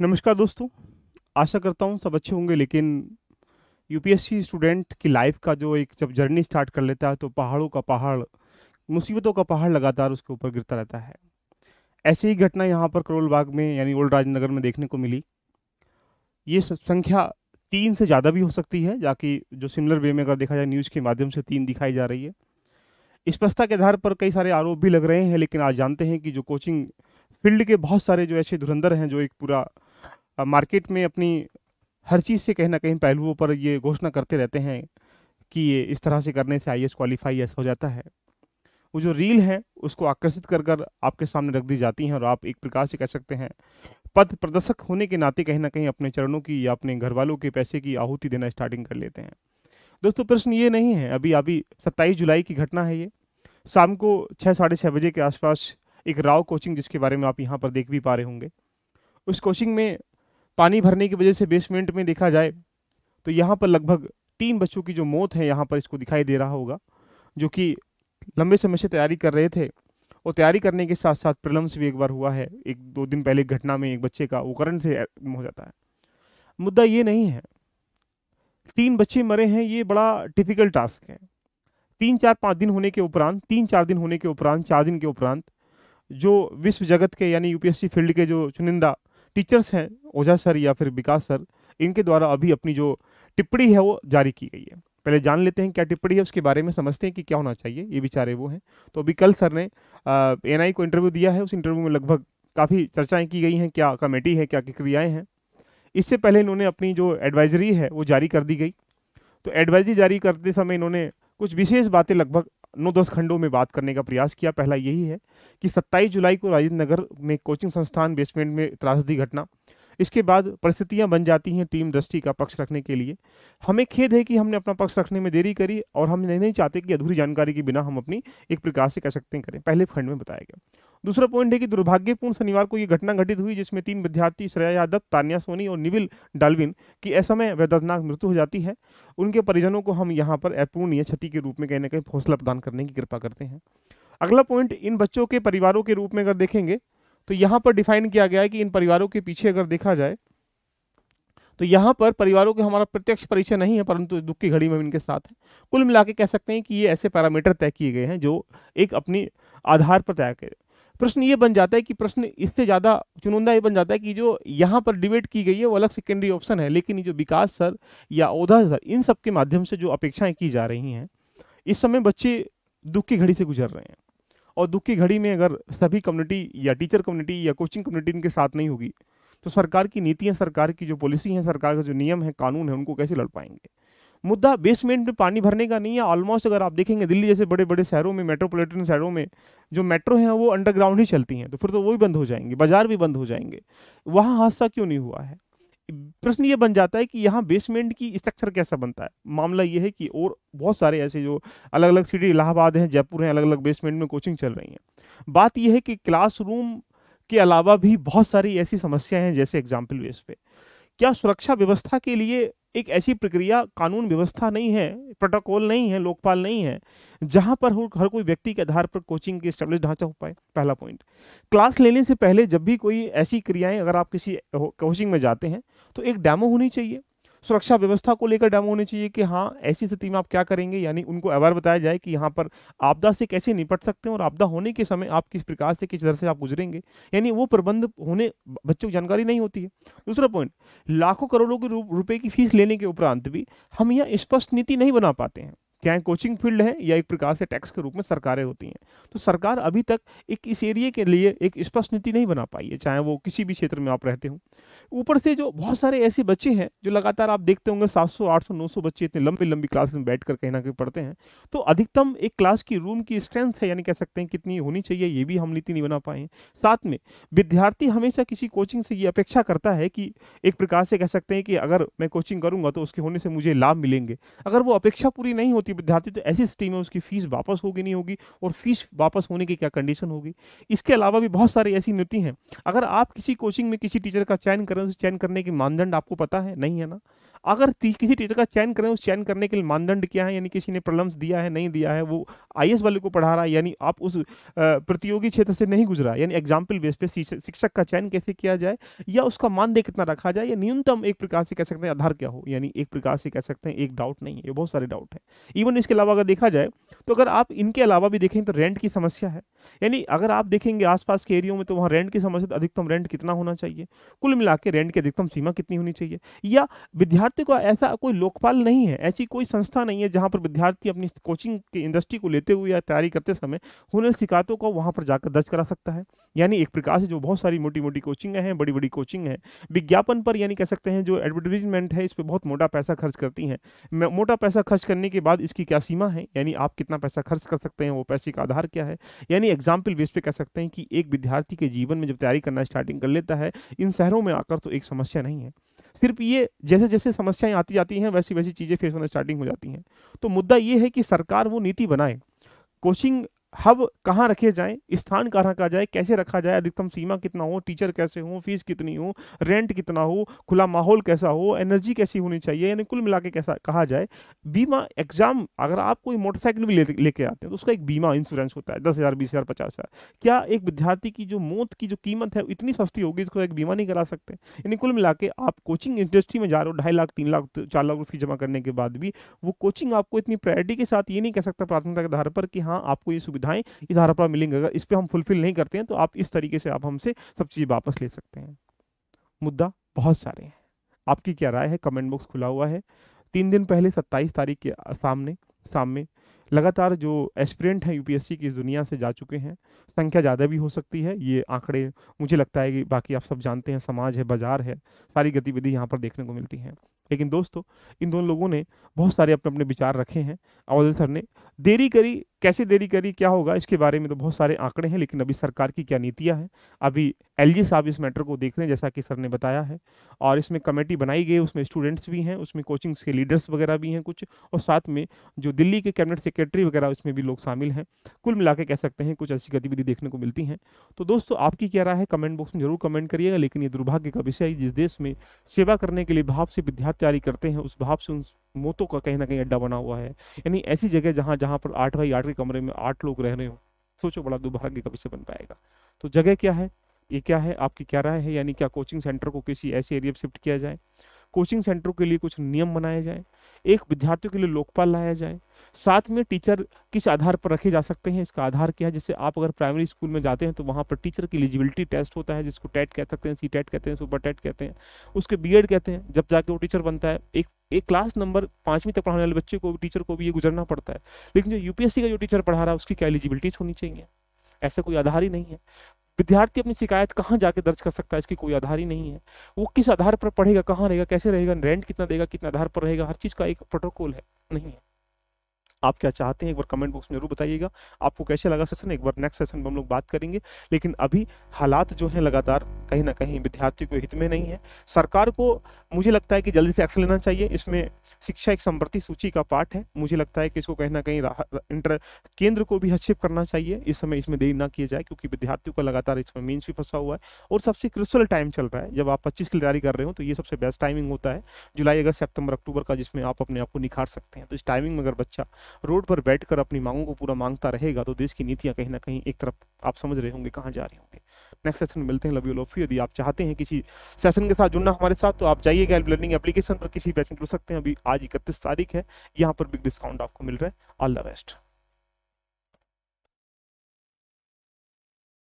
नमस्कार दोस्तों आशा करता हूँ सब अच्छे होंगे लेकिन यूपीएससी स्टूडेंट की लाइफ का जो एक जब जर्नी स्टार्ट कर लेता है तो पहाड़ों का पहाड़ मुसीबतों का पहाड़ लगातार उसके ऊपर गिरता रहता है ऐसी ही घटना यहाँ पर करोल बाग में यानी ओल्ड राजनगर में देखने को मिली ये संख्या तीन से ज़्यादा भी हो सकती है जाकि जो सिमिलर वे में अगर देखा जाए न्यूज़ के माध्यम से तीन दिखाई जा रही है स्पष्टता के आधार पर कई सारे आरोप भी लग रहे हैं लेकिन आज जानते हैं कि जो कोचिंग फील्ड के बहुत सारे जो ऐसे धुरंधर हैं जो एक पूरा मार्केट में अपनी हर चीज़ से कहीं ना कहीं पहलुओं पर ये घोषणा करते रहते हैं कि ये इस तरह से करने से आई एस क्वालिफाई ऐसा हो जाता है वो जो रील है उसको आकर्षित कर कर आपके सामने रख दी जाती हैं और आप एक प्रकार से कह सकते हैं पद प्रदर्शक होने के नाते कहीं ना कहीं अपने चरणों की या अपने घर वालों के पैसे की आहूति देना स्टार्टिंग कर लेते हैं दोस्तों प्रश्न ये नहीं है अभी अभी सत्ताईस जुलाई की घटना है ये शाम को छः साढ़े छः बजे के आसपास एक राव कोचिंग जिसके बारे में आप यहाँ पर देख भी पा रहे होंगे उस कोचिंग में पानी भरने की वजह से बेसमेंट में देखा जाए तो यहाँ पर लगभग तीन बच्चों की जो मौत है यहाँ पर इसको दिखाई दे रहा होगा जो कि लंबे समय से तैयारी कर रहे थे और तैयारी करने के साथ साथ प्रलम्स भी एक बार हुआ है एक दो दिन पहले घटना में एक बच्चे का उपकरण से हो जाता है मुद्दा ये नहीं है तीन बच्चे मरे हैं ये बड़ा डिफिकल्ट टास्क है तीन चार पाँच दिन होने के उपरांत तीन चार दिन होने के उपरांत चार दिन के उपरांत जो विश्व जगत के यानी यूपीएससी फील्ड के जो चुनिंदा टीचर्स हैं ओझा सर या फिर विकास सर इनके द्वारा अभी अपनी जो टिप्पणी है वो जारी की गई है पहले जान लेते हैं क्या टिप्पणी है उसके बारे में समझते हैं कि क्या होना चाहिए ये बेचारे वो हैं तो अभी कल सर ने एन को इंटरव्यू दिया है उस इंटरव्यू में लगभग काफ़ी चर्चाएं की गई हैं क्या कमेटी है क्या क्रियाएँ हैं इससे पहले इन्होंने अपनी जो एडवाइजरी है वो जारी कर दी गई तो एडवाइजरी जारी करते समय इन्होंने कुछ विशेष बातें लगभग नौ दस खंडों में बात करने का प्रयास किया पहला यही है कि 27 जुलाई को राजेंद्र नगर में कोचिंग संस्थान बेसमेंट में त्रासदी घटना इसके बाद परिस्थितियां बन जाती हैं टीम दृष्टि का पक्ष रखने के लिए हमें खेद है कि हमने अपना पक्ष रखने में देरी करी और हम नहीं चाहते कि अधूरी जानकारी के बिना हम अपनी एक प्रकार से कह हैं करें पहले फंड में बताया गया दूसरा पॉइंट है कि दुर्भाग्यपूर्ण शनिवार को यह घटना घटित हुई जिसमें तीन विद्यार्थी श्रेया यादव तानिया सोनी और निविल डालविन की में वेदनाक मृत्यु हो जाती है उनके परिजनों को हम यहाँ पर अपूर्णीय क्षति के रूप में कहीं ना कहीं हौसला प्रदान करने की कृपा करते हैं अगला पॉइंट इन बच्चों के परिवारों के रूप में अगर देखेंगे तो यहाँ पर डिफाइन किया गया है कि इन परिवारों के पीछे अगर देखा जाए तो यहाँ पर परिवारों के हमारा प्रत्यक्ष परिचय नहीं है परंतु दुख की घड़ी में इनके साथ है कुल मिला कह सकते हैं कि ये ऐसे पैरामीटर तय किए गए हैं जो एक अपनी आधार पर तय किए प्रश्न ये बन जाता है कि प्रश्न इससे ज़्यादा चुनिंदा ये बन जाता है कि जो यहाँ पर डिबेट की गई है वो अलग सेकेंडरी ऑप्शन है लेकिन जो विकास सर या औधा सर इन सब के माध्यम से जो अपेक्षाएं की जा रही हैं इस समय बच्चे दुख की घड़ी से गुजर रहे हैं और दुख की घड़ी में अगर सभी कम्युनिटी या टीचर कम्युनिटी या कोचिंग कम्युनिटी इनके साथ नहीं होगी तो सरकार की नीतियाँ सरकार की जो पॉलिसी हैं सरकार का जो नियम है कानून है उनको कैसे लड़ पाएंगे मुद्दा बेसमेंट में पानी भरने का नहीं है ऑलमोस्ट अगर आप देखेंगे दिल्ली जैसे बड़े बड़े शहरों में मेट्रोपॉलिटन शहरों में जो मेट्रो हैं वो अंडरग्राउंड ही चलती हैं तो फिर तो वो भी बंद हो जाएंगे बाजार भी बंद हो जाएंगे वहाँ हादसा क्यों नहीं हुआ है प्रश्न ये बन जाता है कि यहाँ बेसमेंट की स्ट्रक्चर कैसा बनता है मामला ये है कि और बहुत सारे ऐसे जो अलग अलग सिटी इलाहाबाद हैं जयपुर हैं अलग अलग बेसमेंट में कोचिंग चल रही हैं बात यह है कि क्लासरूम के अलावा भी बहुत सारी ऐसी समस्याएं हैं जैसे एग्जाम्पल बेस पे क्या सुरक्षा व्यवस्था के लिए एक ऐसी प्रक्रिया कानून व्यवस्था नहीं है प्रोटोकॉल नहीं है लोकपाल नहीं है जहां पर हर कोई व्यक्ति के आधार पर कोचिंग के स्टेब्लिश ढांचा हो पाए पहला पॉइंट क्लास लेने से पहले जब भी कोई ऐसी क्रियाएं अगर आप किसी कोचिंग में जाते हैं तो एक डैमो होनी चाहिए सुरक्षा व्यवस्था को लेकर डैमो होनी चाहिए कि हाँ ऐसी स्थिति में आप क्या करेंगे यानी उनको अवेयर बताया जाए कि यहाँ पर आपदा से कैसे निपट सकते हैं और आपदा होने के समय आप किस प्रकार से किस तरह से आप गुजरेंगे यानी वो प्रबंध होने बच्चों को जानकारी नहीं होती है दूसरा पॉइंट लाखों करोड़ों के रुपए की फीस लेने के उपरांत भी हम यहाँ स्पष्ट नीति नहीं बना पाते हैं क्या कोचिंग फील्ड है या एक प्रकार से टैक्स के रूप में सरकारें होती हैं तो सरकार अभी तक एक इस एरिए के लिए एक स्पष्ट नीति नहीं बना पाई है चाहे वो किसी भी क्षेत्र में आप रहते हो ऊपर से जो बहुत सारे ऐसे बच्चे हैं जो लगातार आप देखते होंगे 700, 800, 900 बच्चे इतने लंबी लंबी क्लास में बैठ कर कहीं ना कहीं पढ़ते हैं तो अधिकतम एक क्लास की रूम की स्ट्रेंथ है यानी कह सकते हैं कितनी होनी चाहिए ये भी हम नीति नहीं बना पाए हैं साथ में विद्यार्थी हमेशा किसी कोचिंग से ये अपेक्षा करता है कि एक प्रकार से कह सकते हैं कि अगर मैं कोचिंग करूँगा तो उसके होने से मुझे लाभ मिलेंगे अगर वो अपेक्षा पूरी नहीं होती होती विद्यार्थी तो ऐसी स्थिति में उसकी फीस वापस होगी नहीं होगी और फीस वापस होने की क्या कंडीशन होगी इसके अलावा भी बहुत सारी ऐसी नीति हैं अगर आप किसी कोचिंग में किसी टीचर का चयन करें चयन करने की मानदंड आपको पता है नहीं है ना अगर किसी टीचर का चयन करें उस चयन करने के लिए मानदंड क्या है यानी किसी ने प्रलम्स दिया है नहीं दिया है वो आई वाले को पढ़ा रहा है यानी आप उस प्रतियोगी क्षेत्र से नहीं गुजरा यानी एग्जाम्पल बेस पे शिक्षक का चयन कैसे किया जाए या उसका मानदेय कितना रखा जाए या न्यूनतम एक प्रकार से कह सकते हैं आधार क्या हो यानी एक प्रकार से कह सकते हैं एक डाउट नहीं है बहुत सारे डाउट है इवन इसके अलावा अगर देखा जाए तो अगर आप इनके अलावा भी देखें तो रेंट की समस्या है यानी अगर आप देखेंगे आसपास के एरियो में तो वहाँ रेंट की समस्या तो अधिकतम रेंट कितना होना चाहिए कुल मिला के रेंट की अधिकतम सीमा कितनी होनी चाहिए या विद्यार्थी को ऐसा कोई लोकपाल नहीं है ऐसी कोई संस्था नहीं है जहाँ पर विद्यार्थी अपनी कोचिंग की इंडस्ट्री को लेते हुए या तैयारी करते समय हुनर शिकायतों को वहाँ पर जाकर दर्ज करा सकता है यानी एक प्रकार से जो बहुत सारी मोटी मोटी कोचिंग हैं बड़ी बड़ी कोचिंग हैं विज्ञापन पर यानी कह सकते हैं जो एडवर्टीजमेंट है इस पर बहुत मोटा पैसा खर्च करती हैं मोटा पैसा खर्च करने के बाद इसकी क्या सीमा है यानी आप कितना पैसा खर्च कर सकते हैं वो पैसे का आधार क्या है यानी एग्जाम्पल बेस पे कह सकते हैं कि एक विद्यार्थी के जीवन में जब तैयारी करना स्टार्टिंग कर लेता है इन शहरों में आकर तो एक समस्या नहीं है सिर्फ ये जैसे जैसे समस्याएं आती जाती हैं वैसी वैसी चीज़ें फेस होना स्टार्टिंग हो जाती हैं तो मुद्दा ये है कि सरकार वो नीति बनाए कोचिंग हब कहाँ रखे जाएं स्थान कहाँ कहा जाए कैसे रखा जाए अधिकतम सीमा कितना हो टीचर कैसे हो फीस कितनी हो रेंट कितना हो खुला माहौल कैसा हो एनर्जी कैसी होनी चाहिए यानी कुल मिला के कैसा कहा जाए बीमा एग्जाम अगर आप कोई मोटरसाइकिल भी लेके ले आते हैं तो उसका एक बीमा इंश्योरेंस होता है दस हज़ार बीस हज़ार पचास हज़ार क्या एक विद्यार्थी की जो मौत की जो कीमत है इतनी सस्ती होगी इसको एक बीमा नहीं करा सकते यानी कुल मिला के आप कोचिंग इंडस्ट्री में जा रहे हो ढाई लाख तीन लाख चार लाख रुपये जमा करने के बाद भी वो कोचिंग आपको इतनी प्रायोरिटी के साथ ये नहीं कह सकता प्राथमिकता के आधार पर कि हाँ आपको ये सुविधा सुविधाएं इस आधार पर मिलेंगे अगर इस पर हम फुलफिल नहीं करते हैं तो आप इस तरीके से आप हमसे सब चीज़ वापस ले सकते हैं मुद्दा बहुत सारे हैं आपकी क्या राय है कमेंट बॉक्स खुला हुआ है तीन दिन पहले सत्ताईस तारीख के सामने सामने लगातार जो एस्पिरेंट हैं यूपीएससी की इस दुनिया से जा चुके हैं संख्या ज़्यादा भी हो सकती है ये आंकड़े मुझे लगता है कि बाकी आप सब जानते हैं समाज है बाजार है सारी गतिविधि यहाँ पर देखने को मिलती हैं लेकिन दोस्तों इन दोनों लोगों ने बहुत सारे अपने अपने विचार रखे हैं अवधि सर ने देरी करी कैसे देरी करी क्या होगा इसके बारे में तो बहुत सारे आंकड़े हैं लेकिन अभी सरकार की क्या नीतियां हैं अभी एल साहब इस मैटर को देख रहे हैं जैसा कि सर ने बताया है और इसमें कमेटी बनाई गई उसमें स्टूडेंट्स भी हैं उसमें कोचिंग्स के लीडर्स वगैरह भी हैं कुछ और साथ में जो दिल्ली के कैबिनेट सेक्रेटरी वगैरह उसमें भी लोग शामिल हैं कुल मिला कह सकते हैं कुछ ऐसी गतिविधि देखने को मिलती हैं तो दोस्तों आपकी क्या राय है कमेंट बॉक्स में जरूर कमेंट करिएगा लेकिन ये दुर्भाग्य का विषय जिस देश में सेवा करने के लिए भाव से विद्यार्थी तैयारी करते हैं उस भाव से उन मोतों का कहीं ना कहीं अड्डा बना हुआ है यानी ऐसी जगह जहाँ जहाँ पर आठ बाई आठ के कमरे में आठ लोग रह रहे हो सोचो बड़ा दुर्भाग्य कभी से बन पाएगा तो जगह क्या है ये क्या है आपकी क्या राय है यानी क्या कोचिंग सेंटर को किसी ऐसे एरिया में शिफ्ट किया जाए कोचिंग सेंटरों के लिए कुछ नियम बनाए जाए एक विद्यार्थियों के लिए लोकपाल लाया जाए साथ में टीचर किस आधार पर रखे जा सकते हैं इसका आधार क्या है जैसे आप अगर प्राइमरी स्कूल में जाते हैं तो वहाँ पर टीचर की एलिजिबिलिटी टेस्ट होता है जिसको टेट कह सकते हैं सी टेट कहते हैं सुपर टेट कहते हैं उसके बीएड कहते हैं जब जाके वो टीचर बनता है एक एक क्लास नंबर पाँचवीं तक पढ़ाने वाले बच्चे को भी टीचर को भी ये गुजरना पड़ता है लेकिन जो यूपीएससी का जो टीचर पढ़ा रहा है उसकी क्या एलिजिबिलिटीज होनी चाहिए ऐसा कोई आधार ही नहीं है विद्यार्थी अपनी शिकायत कहाँ जाके दर्ज कर सकता है इसकी कोई आधार ही नहीं है वो किस आधार पर पढ़ेगा कहाँ रहेगा कैसे रहेगा रेंट कितना देगा कितना आधार पर रहेगा हर चीज़ का एक प्रोटोकॉल है नहीं है आप क्या चाहते हैं एक बार कमेंट बॉक्स में जरूर बताइएगा आपको कैसे लगा सेशन एक बार नेक्स्ट सेशन में हम लोग बात करेंगे लेकिन अभी हालात जो हैं लगातार कहीं ना कहीं विद्यार्थियों के हित में नहीं है सरकार को मुझे लगता है कि जल्दी से एक्शन लेना चाहिए इसमें शिक्षा एक समृद्धि सूची का पार्ट है मुझे लगता है कि इसको कहीं ना कहीं इंटर केंद्र को भी हस्तक्षेप करना चाहिए इस समय इसमें देरी ना किया जाए क्योंकि विद्यार्थियों का लगातार इसमें मीन्स भी फंसा हुआ है और सबसे क्रिशल टाइम चल रहा है जब आप पच्चीस की तैयारी कर रहे हो तो ये सबसे बेस्ट टाइमिंग होता है जुलाई अगस्त सेप्टेम्बर अक्टूबर का जिसमें आप अपने आप को निखार सकते हैं तो इस टाइमिंग में अगर बच्चा रोड पर बैठकर अपनी मांगों को पूरा मांगता रहेगा तो देश की नीतियाँ कहीं ना कहीं एक तरफ आप समझ रहे होंगे कहाँ जा रहे होंगे नेक्स्ट सेशन मिलते हैं लव यू लोफी यदि आप चाहते हैं किसी सेशन के साथ जुड़ना हमारे साथ तो आप जाइएगा गैल लर्निंग एप्लीकेशन पर किसी बैच में जुड़ सकते हैं अभी आज इकतीस तारीख है यहाँ पर बिग डिस्काउंट आपको मिल रहा है ऑल द बेस्ट